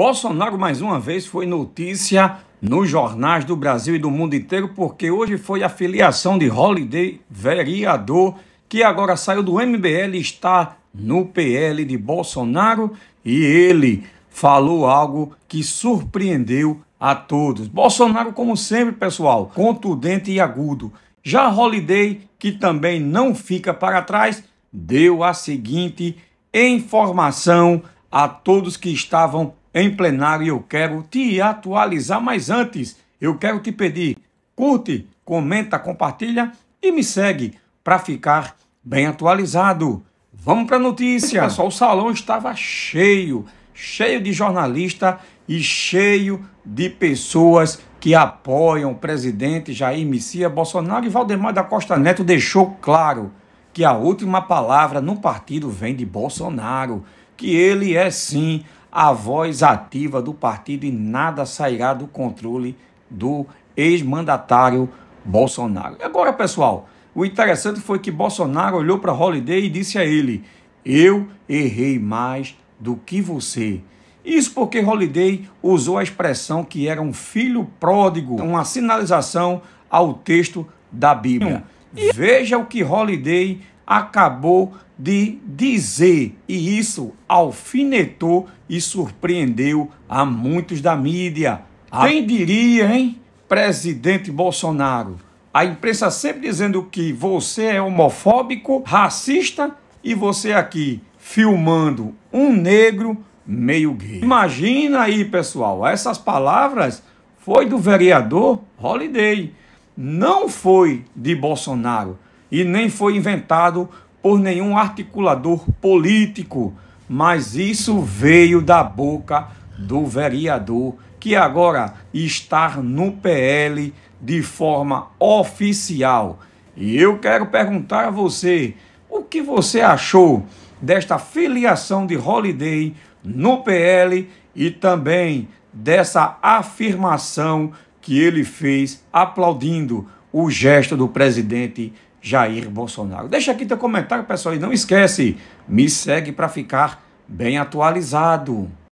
Bolsonaro mais uma vez foi notícia nos jornais do Brasil e do mundo inteiro porque hoje foi a filiação de Holiday, vereador, que agora saiu do MBL e está no PL de Bolsonaro e ele falou algo que surpreendeu a todos. Bolsonaro, como sempre, pessoal, contundente e agudo. Já Holiday, que também não fica para trás, deu a seguinte informação a todos que estavam em plenário eu quero te atualizar, mas antes eu quero te pedir, curte, comenta, compartilha e me segue para ficar bem atualizado. Vamos para a notícia. Pessoal, o salão estava cheio, cheio de jornalista e cheio de pessoas que apoiam o presidente Jair Messias Bolsonaro e Valdemar da Costa Neto deixou claro que a última palavra no partido vem de Bolsonaro, que ele é sim a voz ativa do partido e nada sairá do controle do ex-mandatário Bolsonaro. Agora, pessoal, o interessante foi que Bolsonaro olhou para Holiday e disse a ele: Eu errei mais do que você. Isso porque Holiday usou a expressão que era um filho pródigo, uma sinalização ao texto da Bíblia. Hum. E veja o que Holiday acabou de dizer, e isso alfinetou e surpreendeu a muitos da mídia. A... Quem diria, hein? Presidente Bolsonaro. A imprensa sempre dizendo que você é homofóbico, racista e você aqui filmando um negro meio gay. Imagina aí, pessoal, essas palavras foi do vereador Holiday, não foi de Bolsonaro e nem foi inventado por nenhum articulador político, mas isso veio da boca do vereador que agora está no PL de forma oficial. E eu quero perguntar a você, o que você achou desta filiação de Holiday no PL e também dessa afirmação que ele fez aplaudindo o gesto do presidente Jair Bolsonaro. Deixa aqui teu comentário, pessoal, e não esquece, me segue para ficar bem atualizado.